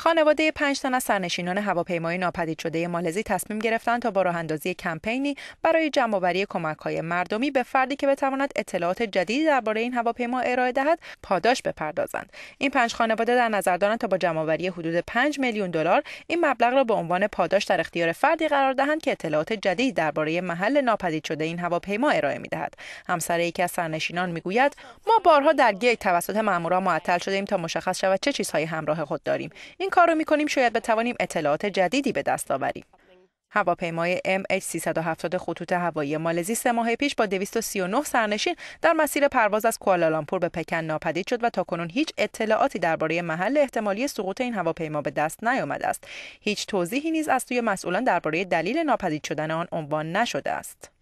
خانواده 5 تن از سرنشینان هواپیمای ناپدید شده مالزی تصمیم گرفتند تا با راه اندازی کمپینی برای کمک های مردمی به فردی که بتواند اطلاعات جدیدی درباره این هواپیما ارائه دهد پاداش بپردازند این پنج خانواده در نظر دارند تا با آوری حدود 5 میلیون دلار این مبلغ را به عنوان پاداش در اختیار فردی قرار دهند که اطلاعات جدید درباره محل ناپدید شده این هواپیما ارائه میدهد همسر یکی از سرنشینان میگوید ما بارها در گیت توسط ماموران معطل شدیم تا مشخص شود چه چیزهایی همراه خود داریم این کار رو میکنیم شاید بتوانیم اطلاعات جدیدی به دست آوریم. هواپیمای MH370 خطوط هوایی مالزی سه ماه پیش با 239 سرنشین در مسیر پرواز از کوالالامپور به پکن ناپدید شد و تا کنون هیچ اطلاعاتی درباره محل احتمالی سقوط این هواپیما به دست نیامده است. هیچ توضیحی نیز از سوی مسئولان درباره دلیل ناپدید شدن آن عنوان نشده است.